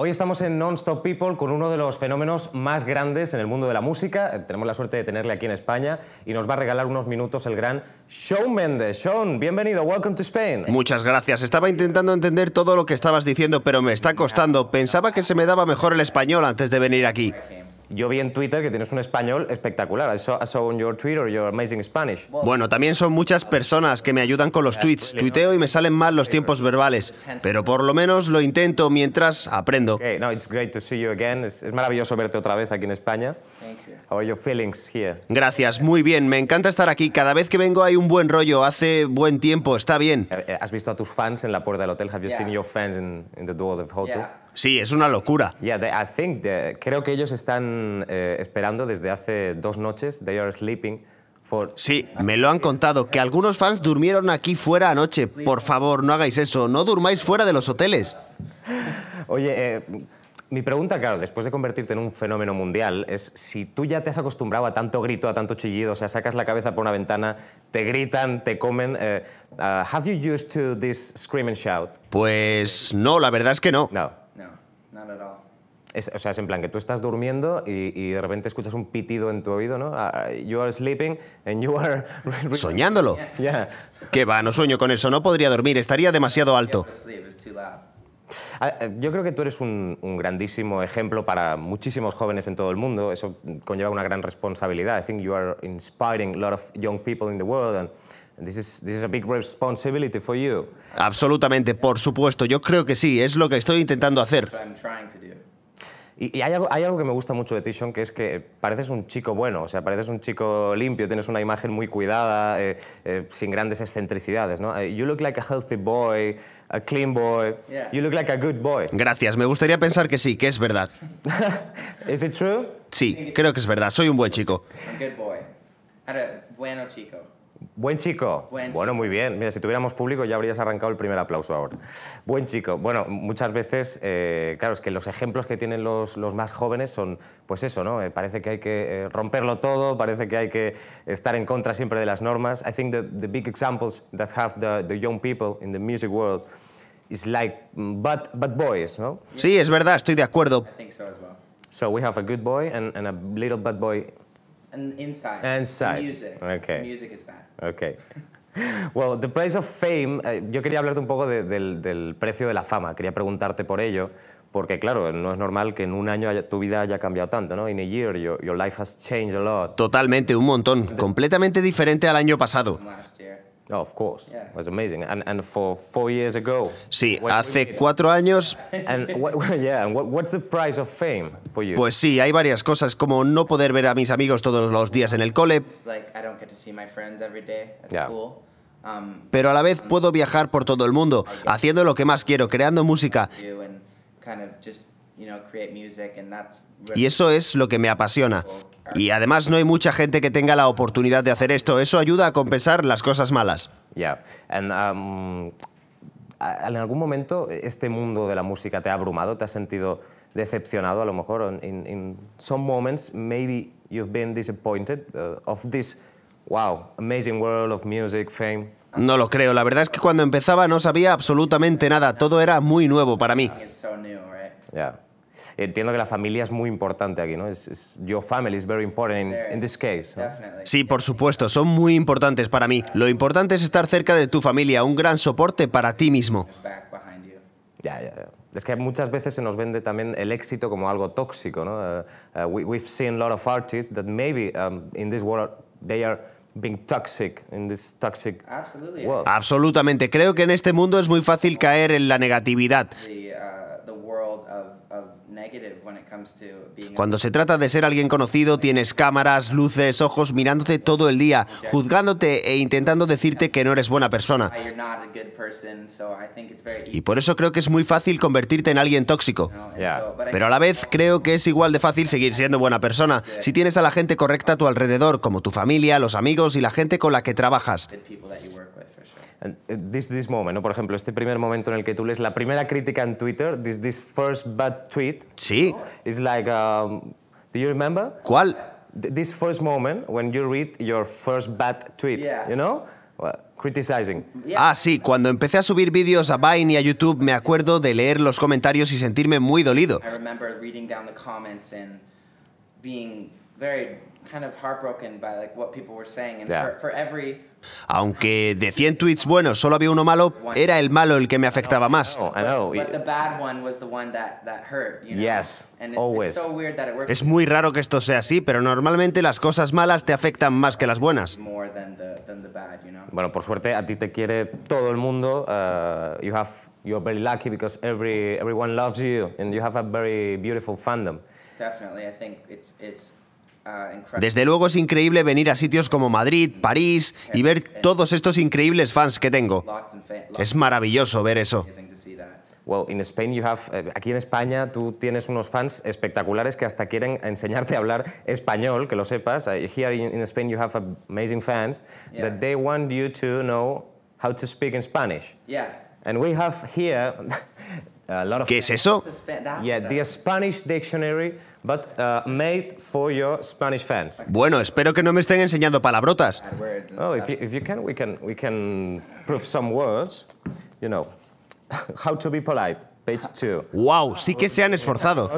Hoy estamos en Nonstop People con uno de los fenómenos más grandes en el mundo de la música. Tenemos la suerte de tenerle aquí en España y nos va a regalar unos minutos el gran Shawn Mendes. Shawn, bienvenido, welcome to Spain. Muchas gracias. Estaba intentando entender todo lo que estabas diciendo, pero me está costando. Pensaba que se me daba mejor el español antes de venir aquí. Yo vi en Twitter que tienes un español espectacular. I saw, on your Twitter your amazing Spanish. Bueno, también son muchas personas que me ayudan con los tweets. Tuiteo y me salen mal los tiempos verbales, pero por lo menos lo intento mientras aprendo. no, it's great to see you again. Es, maravilloso verte otra vez aquí en España. How are your feelings here? Gracias, muy bien. Me encanta estar aquí. Cada vez que vengo hay un buen rollo. Hace buen tiempo, está bien. Eh, eh, ¿Has visto a tus fans en la puerta del hotel? Have you a seen your fans in, the door of hotel? Sí, es una locura. Yeah, I think creo que ellos están eh, esperando desde hace dos noches. They are sleeping. Sí, me lo han contado, que algunos fans durmieron aquí fuera anoche. Por favor, no hagáis eso, no durmáis fuera de los hoteles. Oye, eh, mi pregunta, claro, después de convertirte en un fenómeno mundial, es si tú ya te has acostumbrado a tanto grito, a tanto chillido, o sea, sacas la cabeza por una ventana, te gritan, te comen. Eh, uh, ¿Have you used to this scream shout? Pues no, la verdad es que no. No o sea, es en plan que tú estás durmiendo y, de repente escuchas un pitido en tu oído, ¿no? Ah, you are sleeping and you are... Soñándolo. Que ¿Qué va? No sueño con eso. No podría dormir. Estaría demasiado alto. Ah, eh, yo creo que tú eres un, un, grandísimo ejemplo para muchísimos jóvenes en todo el mundo. Eso conlleva una gran responsabilidad. I think you are inspiring a lot of young people in the world and this is, this is a big responsibility for you. Absolutamente, por supuesto. Yo creo que sí. Es lo que estoy intentando hacer. Y, hay, algo, hay, algo, que me gusta mucho de Tishon, que es que pareces un chico bueno, o sea, pareces un chico limpio, tienes una imagen muy cuidada, eh, eh, sin grandes excentricidades, ¿no? Eh, you look like a healthy boy, a clean boy, you look like a good boy. Gracias, me gustaría pensar que sí, que es verdad. ¿Es it true? Sí, creo que es verdad, soy un buen chico. A good boy. bueno chico. Buen chico. bueno, muy bien. Mira, si tuviéramos público ya habrías arrancado el primer aplauso ahora. Buen chico. Bueno, muchas veces, eh, claro, es que los ejemplos que tienen los, los más jóvenes son, pues eso, ¿no? Eh, parece que hay que eh, romperlo todo, parece que hay que estar en contra siempre de las normas. I think that the big examples that have the, the young people in the music world is like mm, bad, bad boys, ¿no? Sí, es verdad, estoy de acuerdo. so, so we have a good boy and, and a little bad boy inside. Inside. Okay. Music is bad. Okay. Well, the price of fame. Eh, yo quería hablarte un poco del, precio de la fama. Quería preguntarte por ello, porque claro, no es normal que en un año tu vida haya cambiado tanto, ¿no? In a year, your life has changed a lot. Totalmente, un montón. Completamente diferente al año pasado. Sí, hace cuatro años. Pues sí, hay varias cosas como no poder ver a mis amigos todos los días en el cole. Pero a la vez um, puedo viajar por todo el mundo, haciendo lo que más quiero, creando música. Y eso es lo que me apasiona. Y además no hay mucha gente que tenga la oportunidad de hacer esto. Eso ayuda a compensar las cosas malas. Yeah. ¿En algún momento eh, este mundo de la música te ha abrumado? ¿Te has sentido decepcionado a lo mejor? In, in some moments maybe you've been disappointed uh, of this wow, amazing world of music, fame. No lo creo. La verdad es que cuando empezaba no sabía absolutamente nada. Todo era muy nuevo para mí. Entiendo que la familia es muy importante aquí, ¿no? Es, your family is very important in, this case. Sí, por supuesto, son muy importantes para mí. Lo importante es estar cerca de tu familia, un gran soporte para ti mismo. Ya, ya, ya. Es que muchas veces se nos vende también el éxito como algo tóxico, ¿no? Eh, eh, we've seen a lot of artists that maybe um, in this world they are being toxic in this toxic world. Absolutamente. Creo que en este mundo es muy fácil caer en la negatividad. Uh, cuando se trata de ser alguien conocido, tienes cámaras, luces, ojos mirándote todo el día, juzgándote e intentando decirte que no eres buena persona. Y por eso creo que es muy fácil convertirte en alguien tóxico. Pero a la vez creo que es igual de fácil seguir siendo buena persona si tienes a la gente correcta a tu alrededor, como tu familia, los amigos y la gente con la que trabajas. Uh, this, this moment, ¿no? Por ejemplo, este primer momento en el que tú lees la primera crítica en Twitter, this, this first bad tweet. Sí. is like, um, do you remember? ¿Cuál? This first moment when you read your first bad tweet, yeah. you know? criticizing. Ah, sí, cuando empecé a subir vídeos a Vine y a YouTube, me acuerdo de leer los comentarios y sentirme muy dolido. I remember reading down the comments and being very kind of heartbroken by like what people were saying and for, for every aunque de 100 tweets buenos solo había uno malo, era el malo el que me afectaba más. Es muy raro que esto sea así, pero normalmente las cosas malas te afectan más que las buenas. Bueno, por suerte a ti te quiere todo el mundo. Uh, you have, you're very lucky because every, everyone loves you and you have a very beautiful fandom. Definitely, I think it's, it's desde luego es increíble venir a sitios como Madrid, París y ver todos estos increíbles fans que tengo. Es maravilloso ver eso. Eh, aquí en España tú tienes unos fans espectaculares que hasta quieren enseñarte a hablar español, que lo sepas. Aquí en España tienes amazing fans that they want you to know how to speak Spanish. we have here ¿Qué es eso? Yeah, the Spanish dictionary, but uh, made for your Spanish fans. Bueno, espero que no me estén enseñando palabrotas. Oh, if you, can, we can, we can prove some words. You know, how to be polite. Page two. Wow, sí que se han esforzado.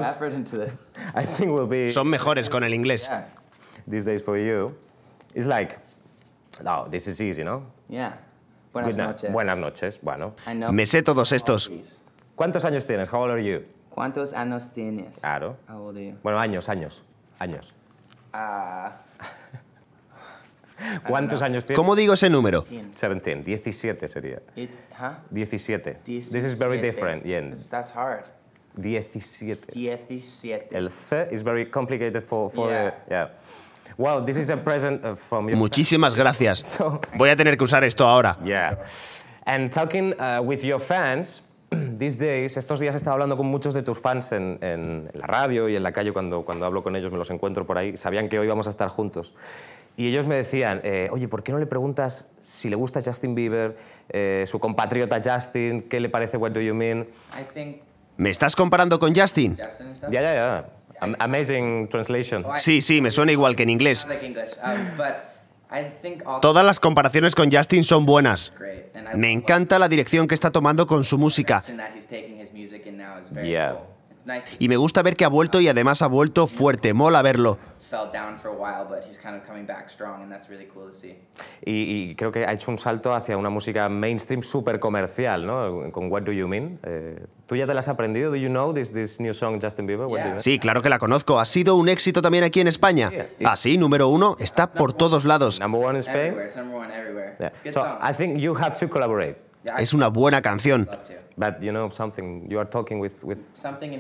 Son mejores con el inglés. These days for you, it's like, no, oh, this is easy, no? Yeah. Buenas noches, bueno. Me sé todos estos. ¿Cuántos años tienes? How old are you? ¿Cuántos años tienes? Claro. How old Bueno, años, años, años. Ah. ¿Cuántos años tienes? ¿Cómo digo ese número? 17, 17 sería. 17. 17. This is very different. That's hard. 17. 17. El C is very complicated for, for yeah. yeah. Wow, this is a present uh, from you. Muchísimas gracias. Voy a tener que usar esto ahora. Yeah. And talking uh, with your fans, these days, estos días he estado hablando con muchos de tus fans en, la radio y en la calle cuando, cuando hablo con ellos, me los encuentro por ahí, sabían que hoy vamos a estar juntos. Y ellos me decían, eh, oye, ¿por qué no le preguntas si le gusta Justin Bieber, eh, su compatriota Justin, qué le parece What Do You Mean? ¿Me estás comparando con Justin? Ya, ya, ya. Amazing translation. Oh, sí, sí, me suena igual que en inglés. Todas las comparaciones con Justin son buenas. Me encanta la dirección que está tomando con su música. Y me gusta ver que ha vuelto y además ha vuelto fuerte. Mola verlo fell down for a while, but he's kind of coming back strong, and that's really cool to see. Y, y creo que ha hecho un salto hacia una música mainstream súper comercial, ¿no? Con What Do You Mean. Eh, ¿Tú ya te la has aprendido? ¿Do you know this, this new song, Justin Bieber? Sí, claro que la conozco. Ha sido un éxito también aquí en España. Así, ah, número uno, está por todos lados. Number one in Spain. Everywhere, it's number one everywhere. Yeah. so I think you have to collaborate. Es una buena canción.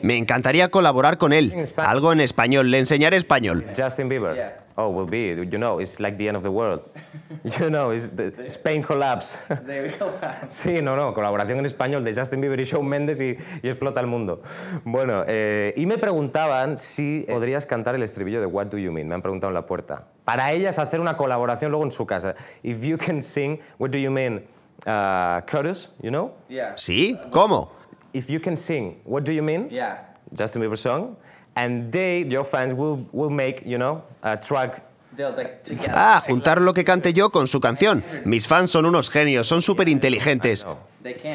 Me encantaría colaborar con él. Algo en español, le enseñaré español. Justin Bieber. Oh, will be. You know, it's like the end of the world. You know, Spain collapse. sí, no, no, colaboración en español de Justin Bieber y Shawn Mendes y, explota el mundo. Bueno, eh, y me preguntaban si podrías cantar el estribillo de What Do You Mean. Me han preguntado en la puerta. Para ellas hacer una colaboración luego en su casa. If you can sing, What Do You Mean? uh, Curtis, you know? Yeah. ¿Sí? ¿Cómo? If you can sing, what do you mean? Yeah. Justin Bieber song. And they, your fans, will, will make, you know, a track Ah, juntar lo que cante yo con su canción. Mis fans son unos genios, son super inteligentes.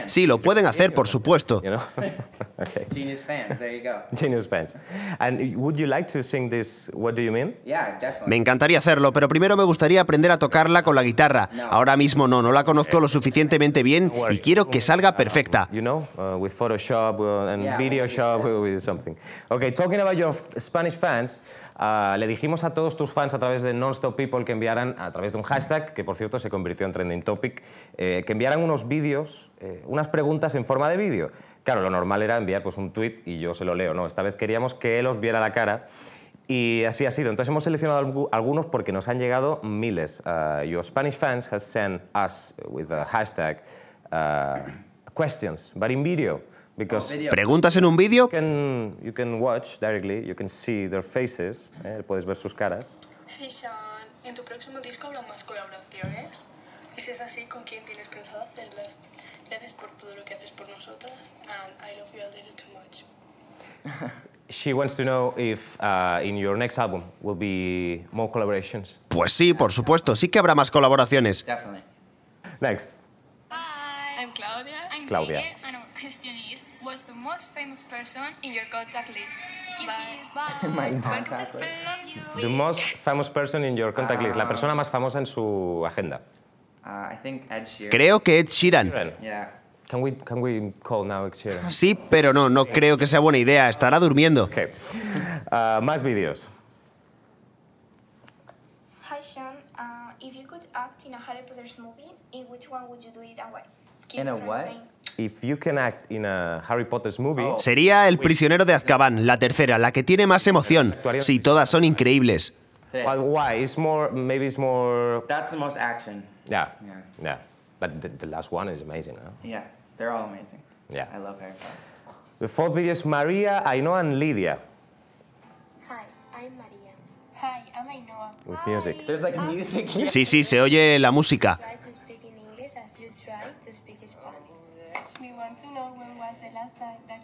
Sí, lo pueden hacer, por supuesto. Genius fans, there you go. Genius fans. And would you like to sing this What do you mean? definitely. Me encantaría hacerlo, pero primero me gustaría aprender a tocarla con la guitarra. Ahora mismo no, no la conozco lo suficientemente bien y quiero que salga um, perfecta. You know, uh, with Photoshop uh, and video shop, uh, something. Okay, talking about your Spanish fans, uh, le dijimos a todos tus fans a través de Nonstop People que enviaran a través de un hashtag, que por cierto se convirtió en trending topic, eh, que enviaran unos vídeos eh, unas preguntas en forma de vídeo. Claro, lo normal era enviar pues, un tweet y yo se lo leo. No, esta vez queríamos que él os viera la cara y así ha sido. Entonces hemos seleccionado algunos porque nos han llegado miles. Uh, your Spanish fans has sent us with a hashtag uh, questions, but in video. Because ¿Preguntas en un vídeo? You can, you can watch directly, you can see their faces, eh, puedes ver sus caras. Hey Sean, ¿en tu próximo disco habrá más colaboraciones? Y si es así, ¿con quién tienes pensado hacerlas? por todo lo que haces por nosotras, and I love you a little too much. She wants to know if uh, in your next album will be more collaborations. Pues sí, por supuesto, sí que habrá más colaboraciones. Definitely. Next. Hi, I'm Claudia. I'm Claudia. and ah, our question is, what's the most famous person in your contact list? Kisses, bye. Oh my contact The most famous person in your contact list. La ah. persona más famosa en su agenda. Uh, Creo que Ed Sheeran. Yeah. Can we, can we call now sí, pero no, no creo que sea buena idea. Estará durmiendo. Okay. Ah, más vídeos. Hi Sean, ah, if you could act in a Harry Potter movie, in which one would you do it and why? In a what? If you can act in a Harry Potter's movie, oh. Sería El prisionero de Azkaban, la tercera, la que tiene más emoción. si todas son increíbles. why? It's more, maybe it's more... That's the most action. Yeah, yeah. yeah. But the, last one is amazing, huh? Yeah. They're all amazing. Yeah. I love her. The fourth video is Maria, Ainoa, and Lydia. Hi, I'm Maria. Hi, I'm Ainoa. With music. There's like music here. Sí, sí, se oye la música. to speak in English as you try to speak Spanish. We want to know when was the last time that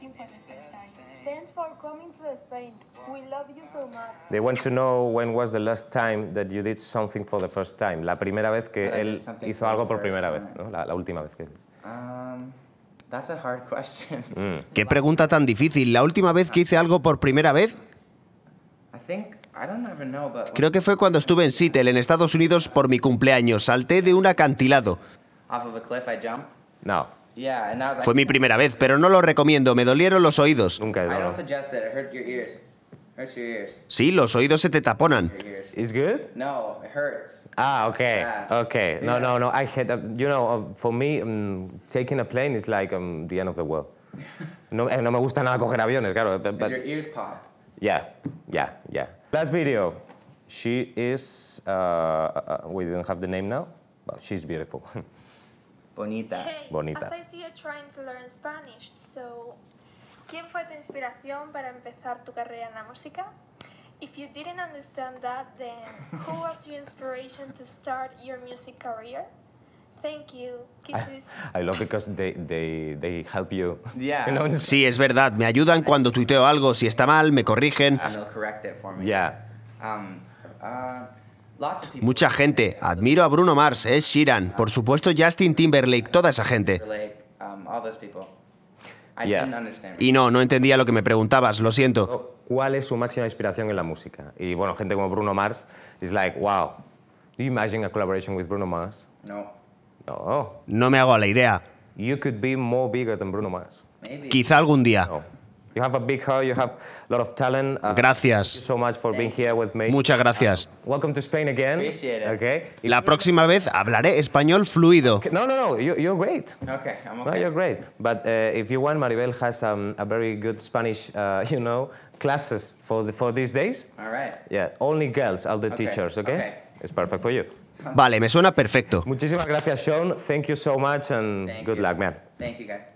you did something for the first time. Thanks for coming to Spain. We love you so much. They want to know when was the last time that you did something for the first time. La primera vez que él hizo algo por primera vez, ¿no? la última vez que Um, mm. Qué pregunta tan difícil. La última vez que hice algo por primera vez. Creo que fue cuando estuve en Seattle, en Estados Unidos, por mi cumpleaños. Salté de un acantilado. No. Fue mi primera vez, pero no lo recomiendo. Me dolieron los oídos. Nunca Sí, los oídos se te taponan. It's good? No, it hurts. Ah, okay. Yeah. Okay. No, yeah. no, no. I had, um, you know, um, for me, um, taking a plane is like um, the end of the world. no, eh, no me gusta nada coger aviones, claro. But, but your ears pop. Yeah, yeah, yeah. Last video. She is, uh, uh, we do not have the name now, but she's beautiful. Bonita. Hey, Bonita. As I see you trying to learn Spanish, so, ¿quién fue tu inspiración para empezar tu carrera en la música? If you didn't understand that, then who was your inspiration to start your music career? Thank you. I, love because they, help you. Sí, es verdad. Me ayudan cuando tuiteo algo. Si está mal, me corrigen. Mucha gente. Admiro a Bruno Mars, es eh, Sheeran, por supuesto Justin Timberlake, toda esa gente. Um, y no, no entendía lo que me preguntabas, lo siento. Oh cuál es su máxima inspiración en la música. Y bueno, gente como Bruno Mars es like, wow, do you imagine a collaboration with Bruno Mars? No. No. No me hago la idea. You could be more bigger than Bruno Mars. Maybe. Quizá algún día. You You have have a a big heart. lot of talent. Gracias. Muchas gracias. Uh, welcome to Spain again. Okay. La próxima vez hablaré español fluido. No, no, no, you're great. Okay, I'm okay. No, you're great. But uh, if you want, Maribel has um, a very good Spanish, uh, you know, classes for the, for these days. All right. Yeah, only girls are the okay. teachers, okay? okay? It's perfect for you. Vale, me suena perfecto. Muchísimas gracias, Sean. Thank you so much and Thank good you. luck, man. Thank you, guys.